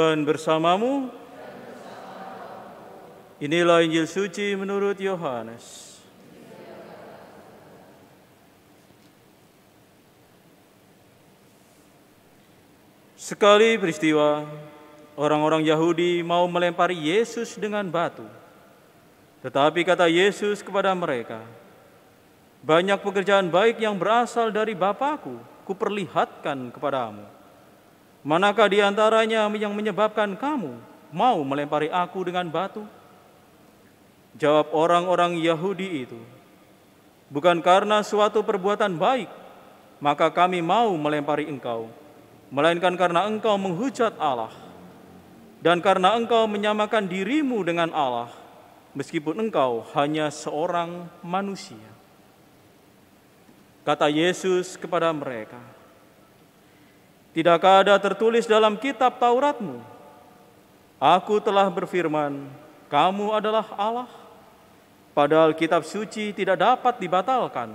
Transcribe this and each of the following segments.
Tuhan bersamamu. Inilah Injil suci menurut Yohanes. Sekali peristiwa, orang-orang Yahudi mau melempari Yesus dengan batu. Tetapi kata Yesus kepada mereka, banyak pekerjaan baik yang berasal dari Bapakku, kuperlihatkan kepadamu. Manakah di antaranya yang menyebabkan kamu mau melempari aku dengan batu? Jawab orang-orang Yahudi itu, bukan karena suatu perbuatan baik, maka kami mau melempari engkau, melainkan karena engkau menghujat Allah, dan karena engkau menyamakan dirimu dengan Allah, meskipun engkau hanya seorang manusia. Kata Yesus kepada mereka, Tidakkah ada tertulis dalam kitab Tauratmu? Aku telah berfirman, kamu adalah Allah. Padahal kitab suci tidak dapat dibatalkan.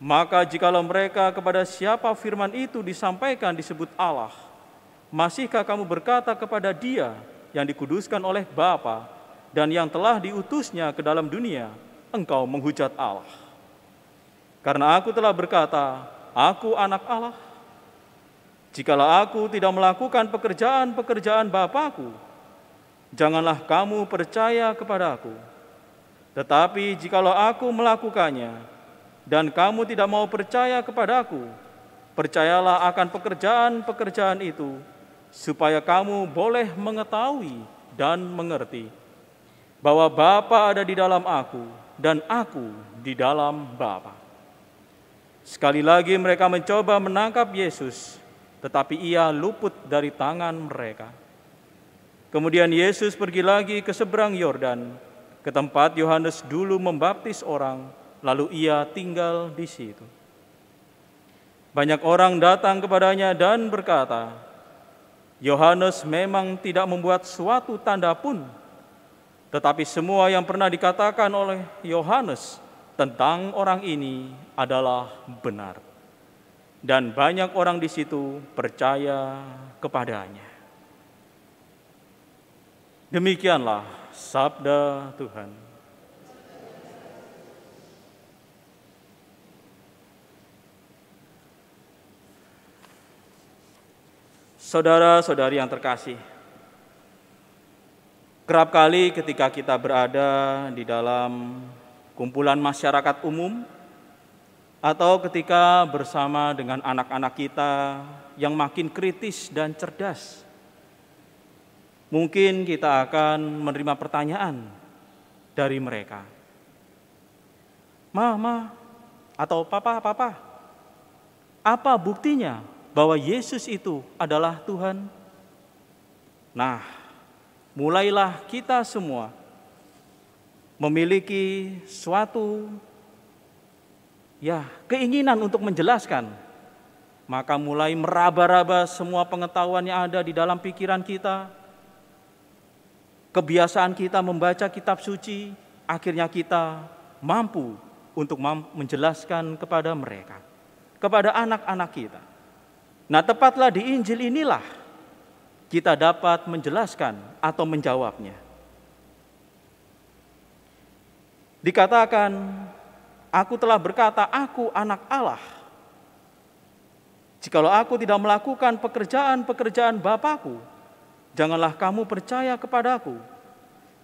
Maka jikalau mereka kepada siapa firman itu disampaikan disebut Allah, masihkah kamu berkata kepada dia yang dikuduskan oleh Bapa dan yang telah diutusnya ke dalam dunia, engkau menghujat Allah? Karena aku telah berkata, aku anak Allah, Jikalau aku tidak melakukan pekerjaan-pekerjaan Bapakku, janganlah kamu percaya kepada aku. Tetapi jikalau aku melakukannya, dan kamu tidak mau percaya kepada aku, percayalah akan pekerjaan-pekerjaan itu, supaya kamu boleh mengetahui dan mengerti bahwa Bapa ada di dalam aku, dan aku di dalam Bapa. Sekali lagi mereka mencoba menangkap Yesus, tetapi ia luput dari tangan mereka. Kemudian Yesus pergi lagi ke seberang Yordan, ke tempat Yohanes dulu membaptis orang, lalu ia tinggal di situ. Banyak orang datang kepadanya dan berkata, "Yohanes memang tidak membuat suatu tanda pun, tetapi semua yang pernah dikatakan oleh Yohanes tentang orang ini adalah benar." dan banyak orang di situ percaya kepadanya. Demikianlah sabda Tuhan. Saudara-saudari yang terkasih, kerap kali ketika kita berada di dalam kumpulan masyarakat umum atau ketika bersama dengan anak-anak kita yang makin kritis dan cerdas. Mungkin kita akan menerima pertanyaan dari mereka. Mama atau papa, papa, apa buktinya bahwa Yesus itu adalah Tuhan? Nah, mulailah kita semua memiliki suatu ya keinginan untuk menjelaskan. Maka mulai meraba-raba semua pengetahuan yang ada di dalam pikiran kita. Kebiasaan kita membaca kitab suci, akhirnya kita mampu untuk menjelaskan kepada mereka, kepada anak-anak kita. Nah, tepatlah di Injil inilah kita dapat menjelaskan atau menjawabnya. Dikatakan Aku telah berkata, aku anak Allah. Jikalau aku tidak melakukan pekerjaan-pekerjaan Bapakku, janganlah kamu percaya kepadaku.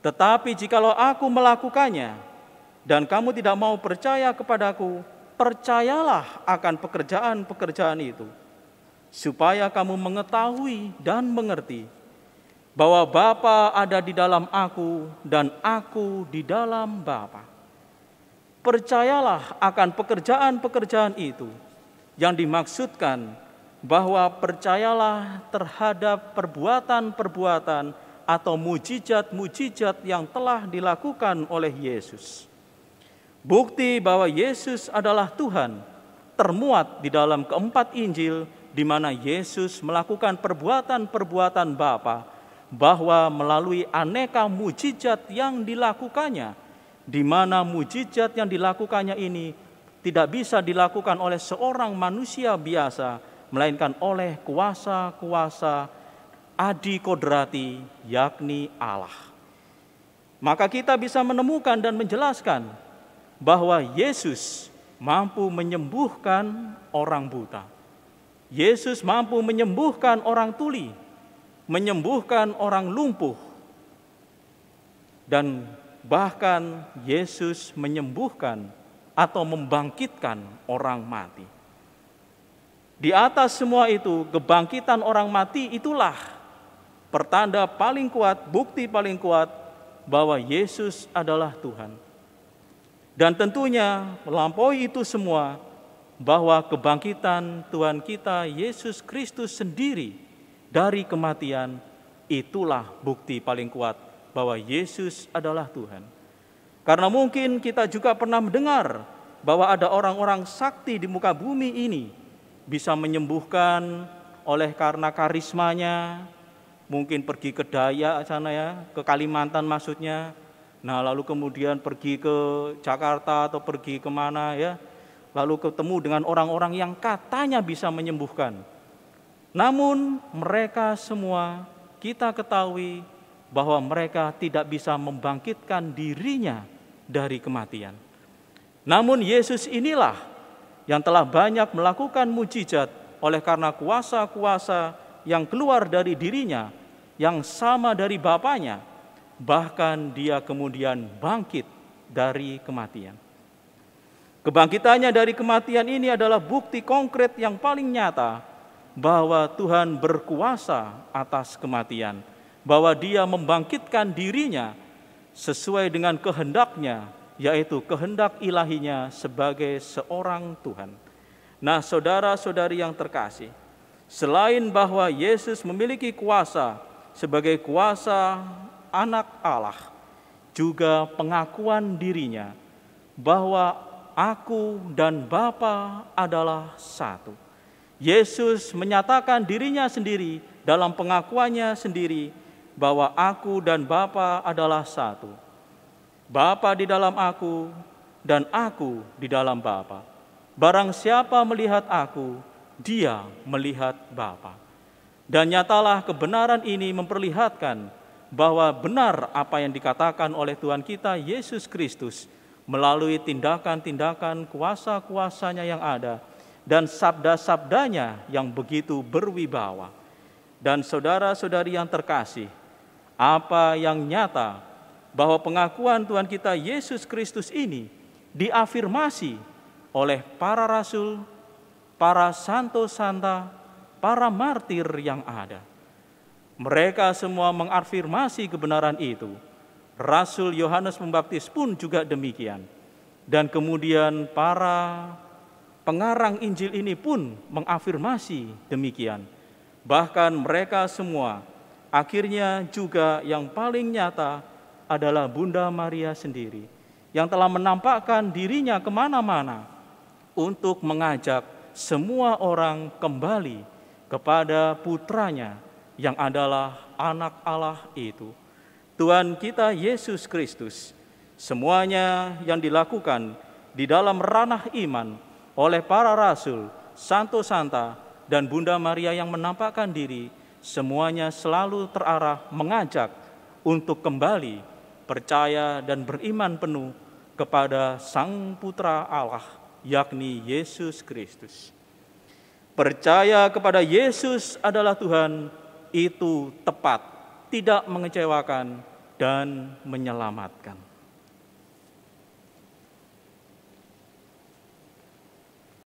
Tetapi jikalau aku melakukannya, dan kamu tidak mau percaya kepadaku, percayalah akan pekerjaan-pekerjaan itu, supaya kamu mengetahui dan mengerti bahwa Bapa ada di dalam aku dan aku di dalam Bapak. Percayalah akan pekerjaan-pekerjaan itu yang dimaksudkan bahwa percayalah terhadap perbuatan-perbuatan atau mujizat-mujizat yang telah dilakukan oleh Yesus. Bukti bahwa Yesus adalah Tuhan termuat di dalam keempat Injil di mana Yesus melakukan perbuatan-perbuatan Bapa bahwa melalui aneka mujizat yang dilakukannya di mana mujizat yang dilakukannya ini tidak bisa dilakukan oleh seorang manusia biasa, melainkan oleh kuasa-kuasa adi kodrati, yakni Allah. Maka kita bisa menemukan dan menjelaskan bahwa Yesus mampu menyembuhkan orang buta. Yesus mampu menyembuhkan orang tuli, menyembuhkan orang lumpuh. Dan bahkan Yesus menyembuhkan atau membangkitkan orang mati. Di atas semua itu, kebangkitan orang mati itulah pertanda paling kuat, bukti paling kuat bahwa Yesus adalah Tuhan. Dan tentunya melampaui itu semua bahwa kebangkitan Tuhan kita Yesus Kristus sendiri dari kematian itulah bukti paling kuat bahwa Yesus adalah Tuhan. Karena mungkin kita juga pernah mendengar bahwa ada orang-orang sakti di muka bumi ini bisa menyembuhkan oleh karena karismanya, mungkin pergi ke Daya, sana ya, ke Kalimantan maksudnya. Nah lalu kemudian pergi ke Jakarta atau pergi kemana ya, lalu ketemu dengan orang-orang yang katanya bisa menyembuhkan. Namun mereka semua kita ketahui bahwa mereka tidak bisa membangkitkan dirinya dari kematian. Namun Yesus inilah yang telah banyak melakukan mujizat oleh karena kuasa-kuasa yang keluar dari dirinya yang sama dari bapaknya bahkan dia kemudian bangkit dari kematian. Kebangkitannya dari kematian ini adalah bukti konkret yang paling nyata bahwa Tuhan berkuasa atas kematian bahwa dia membangkitkan dirinya sesuai dengan kehendaknya, yaitu kehendak ilahinya sebagai seorang Tuhan. Nah, saudara-saudari yang terkasih, selain bahwa Yesus memiliki kuasa sebagai kuasa anak Allah, juga pengakuan dirinya bahwa aku dan Bapa adalah satu. Yesus menyatakan dirinya sendiri dalam pengakuannya sendiri bahwa aku dan Bapa adalah satu. Bapa di dalam aku dan aku di dalam Bapa. Barang siapa melihat aku, dia melihat Bapa. Dan nyatalah kebenaran ini memperlihatkan bahwa benar apa yang dikatakan oleh Tuhan kita Yesus Kristus melalui tindakan-tindakan kuasa-kuasanya yang ada dan sabda-sabdanya yang begitu berwibawa. Dan saudara-saudari yang terkasih, apa yang nyata bahwa pengakuan Tuhan kita Yesus Kristus ini diafirmasi oleh para rasul, para santo santa, para martir yang ada. Mereka semua mengafirmasi kebenaran itu. Rasul Yohanes Pembaptis pun juga demikian. Dan kemudian para pengarang Injil ini pun mengafirmasi demikian. Bahkan mereka semua Akhirnya juga yang paling nyata adalah Bunda Maria sendiri yang telah menampakkan dirinya kemana-mana untuk mengajak semua orang kembali kepada putranya yang adalah anak Allah itu. Tuhan kita Yesus Kristus, semuanya yang dilakukan di dalam ranah iman oleh para rasul, santo santa, dan Bunda Maria yang menampakkan diri semuanya selalu terarah mengajak untuk kembali percaya dan beriman penuh kepada Sang Putra Allah, yakni Yesus Kristus. Percaya kepada Yesus adalah Tuhan, itu tepat, tidak mengecewakan, dan menyelamatkan.